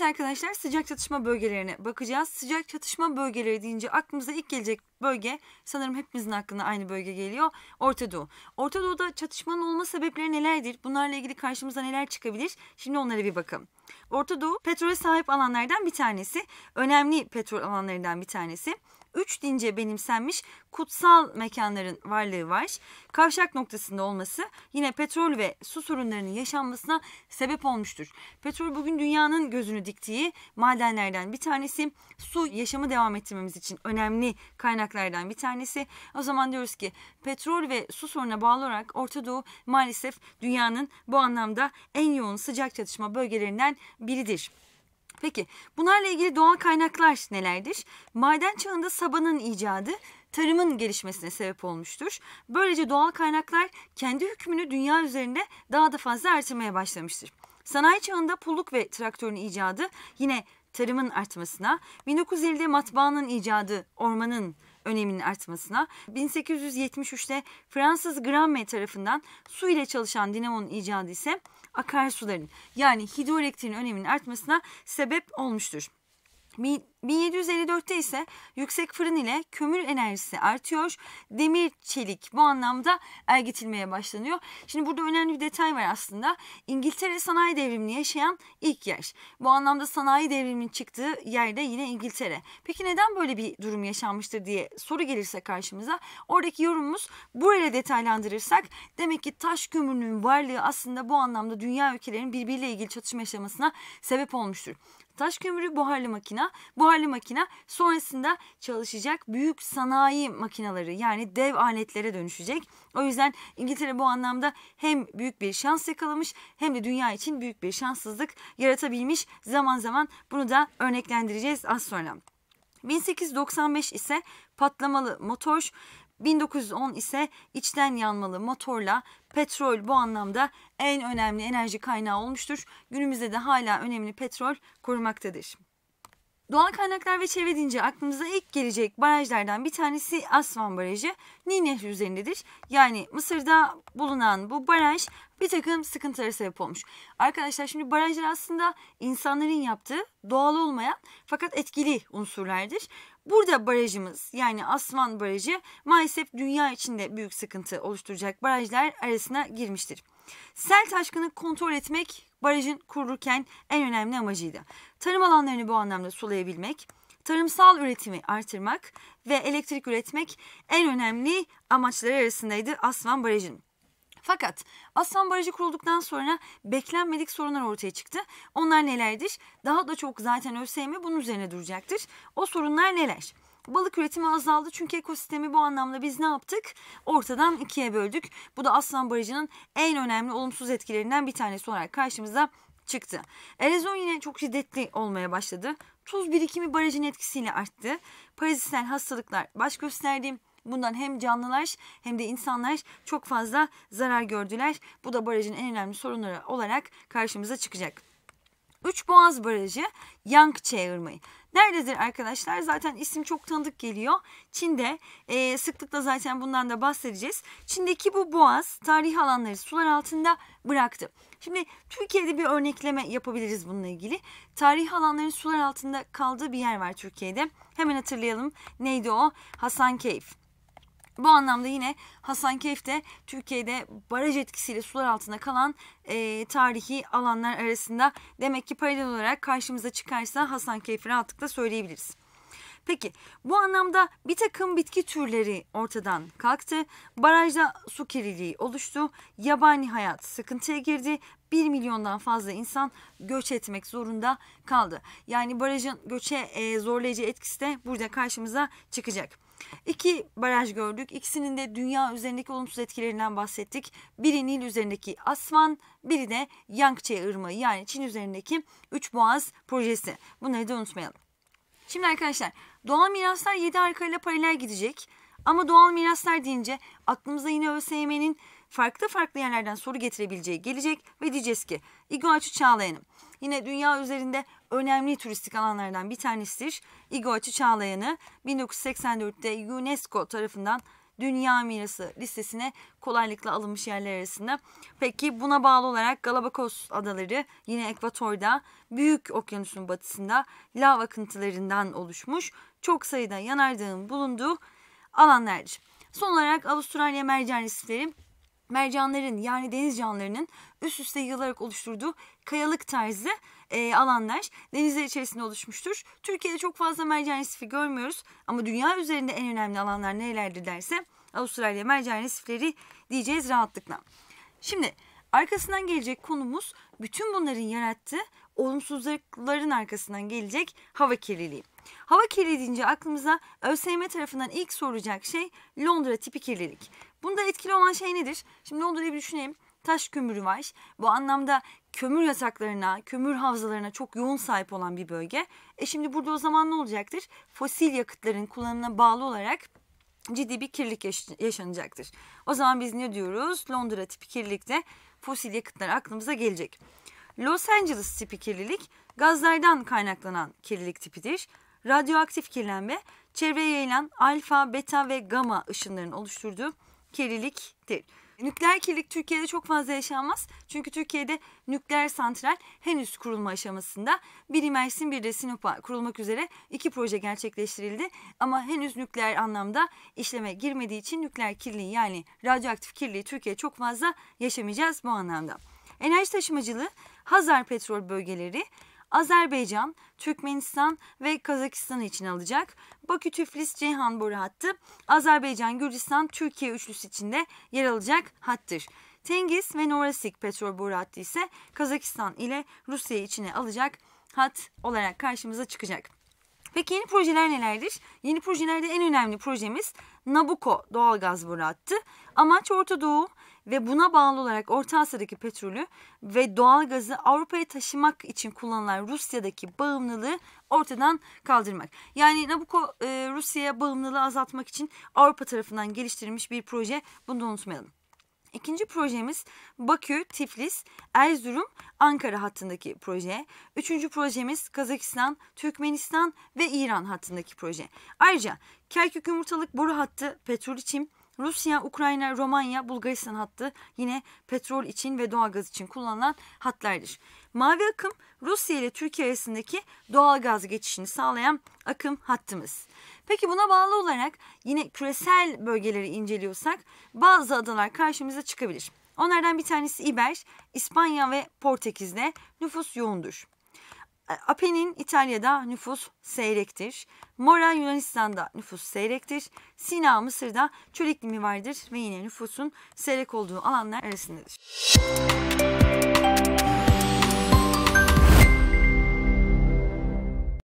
Evet arkadaşlar sıcak çatışma bölgelerine bakacağız. Sıcak çatışma bölgeleri deyince aklımıza ilk gelecek bölge sanırım hepimizin aklına aynı bölge geliyor. Orta Doğu. Orta Doğu'da çatışmanın olma sebepleri nelerdir? Bunlarla ilgili karşımıza neler çıkabilir? Şimdi onlara bir bakalım. Orta Doğu petrole sahip alanlardan bir tanesi. Önemli petrol alanlarından bir tanesi üç dince benimsenmiş kutsal mekanların varlığı var. Kavşak noktasında olması yine petrol ve su sorunlarının yaşanmasına sebep olmuştur. Petrol bugün dünyanın gözünü diktiği madenlerden bir tanesi. Su yaşamı devam ettirmemiz için önemli kaynaklardan bir tanesi. O zaman diyoruz ki petrol ve su sorununa bağlı olarak Orta Doğu maalesef dünyanın bu anlamda en yoğun sıcak çatışma bölgelerinden biridir. Peki bunlarla ilgili doğal kaynaklar nelerdir? Maden çağında sabanın icadı tarımın gelişmesine sebep olmuştur. Böylece doğal kaynaklar kendi hükmünü dünya üzerinde daha da fazla artırmaya başlamıştır. Sanayi çağında pulluk ve traktörün icadı yine tarımın artmasına, 1950'de matbaanın icadı ormanın öneminin artmasına. 1873'te Fransız Gramme tarafından su ile çalışan dinamonun icadı ise akarsuların yani hidroelektriğin öneminin artmasına sebep olmuştur. 1754'te ise yüksek fırın ile kömür enerjisi artıyor. Demir, çelik bu anlamda ergitilmeye başlanıyor. Şimdi burada önemli bir detay var aslında. İngiltere sanayi devrimini yaşayan ilk yer. Bu anlamda sanayi devriminin çıktığı yerde yine İngiltere. Peki neden böyle bir durum yaşanmıştır diye soru gelirse karşımıza oradaki yorumumuz buraya detaylandırırsak demek ki taş kömürünün varlığı aslında bu anlamda dünya ülkelerinin birbiriyle ilgili çatışma yaşamasına sebep olmuştur taş kömürü, buharlı makina. Buharlı makina sonrasında çalışacak büyük sanayi makinaları yani dev aletlere dönüşecek. O yüzden İngiltere bu anlamda hem büyük bir şans yakalamış hem de dünya için büyük bir şanssızlık yaratabilmiş. Zaman zaman bunu da örneklendireceğiz az sonra. 1895 ise patlamalı motor 1910 ise içten yanmalı motorla petrol bu anlamda en önemli enerji kaynağı olmuştur. Günümüzde de hala önemli petrol korumaktadır. Doğal kaynaklar ve çevre deyince aklımıza ilk gelecek barajlardan bir tanesi Asvan Barajı. Nil Nehri üzerindedir. Yani Mısır'da bulunan bu baraj bir takım sıkıntılara sebep olmuş. Arkadaşlar şimdi barajlar aslında insanların yaptığı doğal olmayan fakat etkili unsurlardır. Burada barajımız yani Asman Barajı maalesef dünya içinde büyük sıkıntı oluşturacak barajlar arasına girmiştir. Sel taşkını kontrol etmek barajın kurulurken en önemli amacıydı. Tarım alanlarını bu anlamda sulayabilmek, tarımsal üretimi artırmak ve elektrik üretmek en önemli amaçları arasındaydı Asman Barajı'nın. Fakat Aslan Barajı kurulduktan sonra beklenmedik sorunlar ortaya çıktı. Onlar nelerdir? Daha da çok zaten ÖSYM bunun üzerine duracaktır. O sorunlar neler? balık üretimi azaldı çünkü ekosistemi bu anlamda biz ne yaptık? Ortadan ikiye böldük. Bu da Aslan Barajı'nın en önemli olumsuz etkilerinden bir tanesi olarak karşımıza çıktı. Erozyon yine çok şiddetli olmaya başladı. Tuz birikimi barajın etkisiyle arttı. Parazitsel hastalıklar baş gösterdi. Bundan hem canlılar hem de insanlar çok fazla zarar gördüler. Bu da barajın en önemli sorunları olarak karşımıza çıkacak. Üç Boğaz Barajı Yangtze Irmağı. Nerededir arkadaşlar? Zaten isim çok tanıdık geliyor. Çin'de e, sıklıkla zaten bundan da bahsedeceğiz. Çin'deki bu boğaz tarihi alanları sular altında bıraktı. Şimdi Türkiye'de bir örnekleme yapabiliriz bununla ilgili. Tarihi alanların sular altında kaldığı bir yer var Türkiye'de. Hemen hatırlayalım. Neydi o? Hasankeyf. Bu anlamda yine Hasan Keyf Türkiye'de baraj etkisiyle sular altında kalan e, tarihi alanlar arasında. Demek ki paralel olarak karşımıza çıkarsa Hasan Keyf'i rahatlıkla söyleyebiliriz. Peki bu anlamda bir takım bitki türleri ortadan kalktı. Barajda su kirliliği oluştu. Yabani hayat sıkıntıya girdi 1 milyondan fazla insan göç etmek zorunda kaldı. Yani barajın göçe e, zorlayıcı etkisi de burada karşımıza çıkacak. İki baraj gördük. İkisinin de dünya üzerindeki olumsuz etkilerinden bahsettik. Biri Nil üzerindeki Asvan, biri de Yangtze Irmağı yani Çin üzerindeki Üç Boğaz projesi. Bunları da unutmayalım. Şimdi arkadaşlar doğal miraslar 7 ile paralel gidecek. Ama doğal miraslar deyince aklımıza yine ÖSYM'nin farklı farklı yerlerden soru getirebileceği gelecek ve diyeceğiz ki İguaçu Çağlayan'ım yine dünya üzerinde önemli turistik alanlardan bir tanesidir. İguaçu Çağlayan'ı 1984'te UNESCO tarafından Dünya Mirası listesine kolaylıkla alınmış yerler arasında. Peki buna bağlı olarak Galapagos Adaları yine Ekvator'da Büyük Okyanus'un batısında lav akıntılarından oluşmuş çok sayıda yanardağın bulunduğu alanlardır. Son olarak Avustralya mercan resifleri mercanların yani deniz canlılarının üst üste yığılarak oluşturduğu kayalık tarzı e, alanlar denizler içerisinde oluşmuştur. Türkiye'de çok fazla mercan resifi görmüyoruz ama dünya üzerinde en önemli alanlar nerelerdir derse Avustralya mercan resifleri diyeceğiz rahatlıkla. Şimdi arkasından gelecek konumuz bütün bunların yarattığı olumsuzlukların arkasından gelecek hava kirliliği. Hava kirliliği deyince aklımıza ÖSYM tarafından ilk sorulacak şey Londra tipi kirlilik. Bunda etkili olan şey nedir? Şimdi ne olur bir düşüneyim. Taş kömürü var. Bu anlamda kömür yataklarına, kömür havzalarına çok yoğun sahip olan bir bölge. E şimdi burada o zaman ne olacaktır? Fosil yakıtların kullanımına bağlı olarak ciddi bir kirlilik yaşanacaktır. O zaman biz ne diyoruz? Londra tipi kirlilikte fosil yakıtlar aklımıza gelecek. Los Angeles tipi kirlilik gazlardan kaynaklanan kirlilik tipidir. Radyoaktif kirlenme çevreye yayılan alfa, beta ve gama ışınlarının oluşturduğu kirliliktir. Nükleer kirlilik Türkiye'de çok fazla yaşanmaz. Çünkü Türkiye'de nükleer santral henüz kurulma aşamasında. Biri Mersin bir de Sinop'a kurulmak üzere iki proje gerçekleştirildi. Ama henüz nükleer anlamda işleme girmediği için nükleer kirliliği yani radyoaktif kirliliği Türkiye'de çok fazla yaşamayacağız bu anlamda. Enerji taşımacılığı Hazar petrol bölgeleri Azerbaycan, Türkmenistan ve Kazakistan için alacak. Bakü, Tiflis, Ceyhan boru hattı Azerbaycan, Gürcistan, Türkiye üçlüsü içinde yer alacak hattır. Tengiz ve Norasik petrol boru hattı ise Kazakistan ile Rusya içine alacak hat olarak karşımıza çıkacak. Peki yeni projeler nelerdir? Yeni projelerde en önemli projemiz Nabucco doğalgaz boru hattı. Amaç Orta Doğu ve buna bağlı olarak Orta Asya'daki petrolü ve doğal gazı Avrupa'ya taşımak için kullanılan Rusya'daki bağımlılığı ortadan kaldırmak. Yani Nabucco e, Rusya'ya bağımlılığı azaltmak için Avrupa tarafından geliştirilmiş bir proje. Bunu da unutmayalım. İkinci projemiz Bakü, Tiflis, Erzurum, Ankara hattındaki proje. Üçüncü projemiz Kazakistan, Türkmenistan ve İran hattındaki proje. Ayrıca Kerkük Yumurtalık Boru Hattı, petrol Petroliçim, Rusya, Ukrayna, Romanya, Bulgaristan hattı yine petrol için ve doğalgaz için kullanılan hatlardır. Mavi akım Rusya ile Türkiye arasındaki doğalgaz geçişini sağlayan akım hattımız. Peki buna bağlı olarak yine küresel bölgeleri inceliyorsak bazı adalar karşımıza çıkabilir. Onlardan bir tanesi İber, İspanya ve Portekiz'de nüfus yoğundur. E, Apen'in İtalya'da nüfus seyrektir. Mora Yunanistan'da nüfus seyrektir. Sina Mısır'da çöl iklimi vardır ve yine nüfusun seyrek olduğu alanlar arasındadır. Müzik